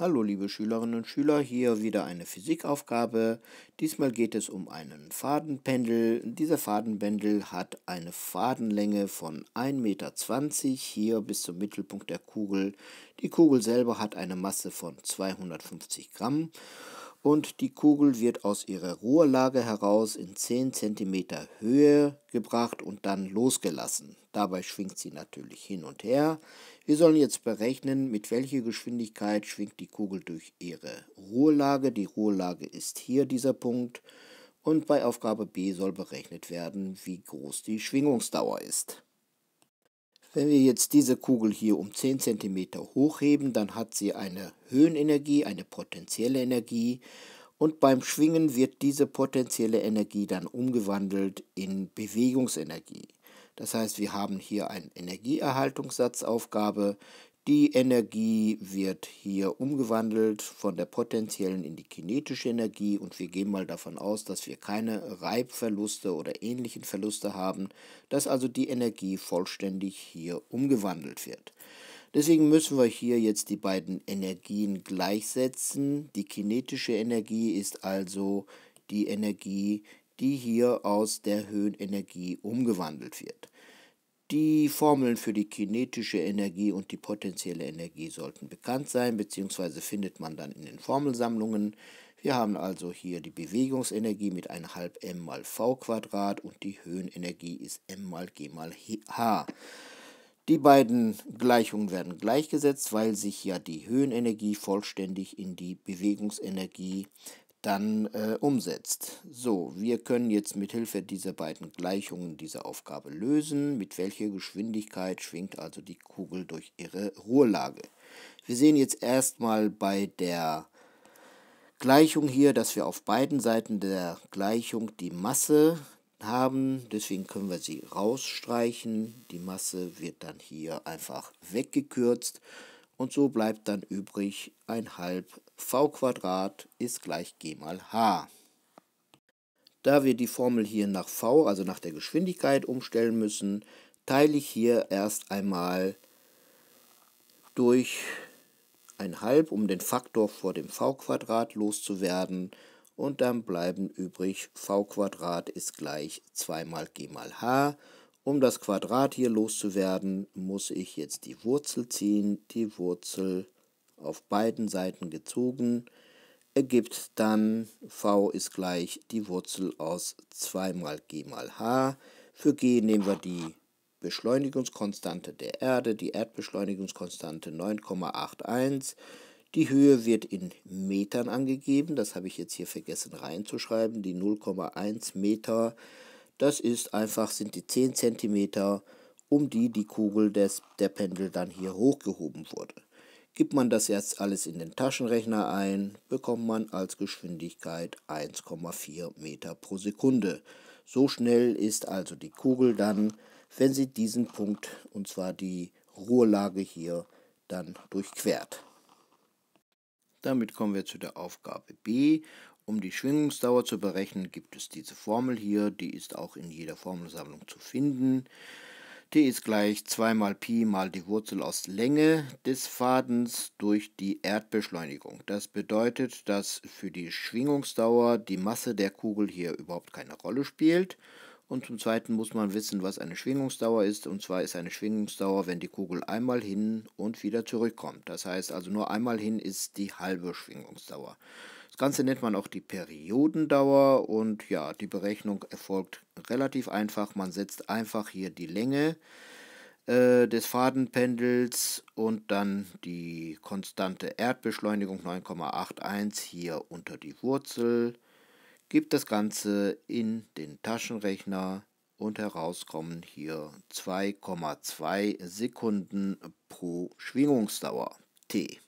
Hallo liebe Schülerinnen und Schüler, hier wieder eine Physikaufgabe. Diesmal geht es um einen Fadenpendel. Dieser Fadenpendel hat eine Fadenlänge von 1,20 Meter hier bis zum Mittelpunkt der Kugel. Die Kugel selber hat eine Masse von 250 Gramm und die Kugel wird aus ihrer Ruhelage heraus in 10 cm Höhe gebracht und dann losgelassen. Dabei schwingt sie natürlich hin und her. Wir sollen jetzt berechnen, mit welcher Geschwindigkeit schwingt die Kugel durch ihre Ruhelage. Die Ruhelage ist hier dieser Punkt. Und bei Aufgabe B soll berechnet werden, wie groß die Schwingungsdauer ist. Wenn wir jetzt diese Kugel hier um 10 cm hochheben, dann hat sie eine Höhenenergie, eine potenzielle Energie und beim Schwingen wird diese potenzielle Energie dann umgewandelt in Bewegungsenergie. Das heißt, wir haben hier eine Energieerhaltungssatzaufgabe, die Energie wird hier umgewandelt von der potenziellen in die kinetische Energie und wir gehen mal davon aus, dass wir keine Reibverluste oder ähnlichen Verluste haben, dass also die Energie vollständig hier umgewandelt wird. Deswegen müssen wir hier jetzt die beiden Energien gleichsetzen. Die kinetische Energie ist also die Energie, die hier aus der Höhenenergie umgewandelt wird. Die Formeln für die kinetische Energie und die potenzielle Energie sollten bekannt sein, beziehungsweise findet man dann in den Formelsammlungen. Wir haben also hier die Bewegungsenergie mit 1,5 m mal v Quadrat und die Höhenenergie ist m mal g mal h. Die beiden Gleichungen werden gleichgesetzt, weil sich ja die Höhenenergie vollständig in die Bewegungsenergie dann äh, umsetzt. So, wir können jetzt mit Hilfe dieser beiden Gleichungen diese Aufgabe lösen. Mit welcher Geschwindigkeit schwingt also die Kugel durch ihre Ruhelage? Wir sehen jetzt erstmal bei der Gleichung hier, dass wir auf beiden Seiten der Gleichung die Masse haben. Deswegen können wir sie rausstreichen. Die Masse wird dann hier einfach weggekürzt. Und so bleibt dann übrig ein halb v ist gleich g mal h. Da wir die Formel hier nach v, also nach der Geschwindigkeit, umstellen müssen, teile ich hier erst einmal durch ein halb, um den Faktor vor dem v loszuwerden. Und dann bleiben übrig v ist gleich 2 mal g mal h. Um das Quadrat hier loszuwerden, muss ich jetzt die Wurzel ziehen. Die Wurzel auf beiden Seiten gezogen, ergibt dann v ist gleich die Wurzel aus 2 mal g mal h. Für g nehmen wir die Beschleunigungskonstante der Erde, die Erdbeschleunigungskonstante 9,81. Die Höhe wird in Metern angegeben, das habe ich jetzt hier vergessen reinzuschreiben, die 0,1 Meter. Das ist einfach, sind die 10 cm, um die die Kugel des, der Pendel dann hier hochgehoben wurde. Gibt man das jetzt alles in den Taschenrechner ein, bekommt man als Geschwindigkeit 1,4 Meter pro Sekunde. So schnell ist also die Kugel dann, wenn sie diesen Punkt, und zwar die Ruhelage hier, dann durchquert. Damit kommen wir zu der Aufgabe B. Um die Schwingungsdauer zu berechnen, gibt es diese Formel hier, die ist auch in jeder Formelsammlung zu finden t ist gleich 2 mal Pi mal die Wurzel aus Länge des Fadens durch die Erdbeschleunigung. Das bedeutet, dass für die Schwingungsdauer die Masse der Kugel hier überhaupt keine Rolle spielt. Und zum Zweiten muss man wissen, was eine Schwingungsdauer ist. Und zwar ist eine Schwingungsdauer, wenn die Kugel einmal hin und wieder zurückkommt. Das heißt also nur einmal hin ist die halbe Schwingungsdauer. Das Ganze nennt man auch die Periodendauer und ja, die Berechnung erfolgt relativ einfach. Man setzt einfach hier die Länge äh, des Fadenpendels und dann die konstante Erdbeschleunigung 9,81 hier unter die Wurzel, gibt das Ganze in den Taschenrechner und herauskommen hier 2,2 Sekunden pro Schwingungsdauer t.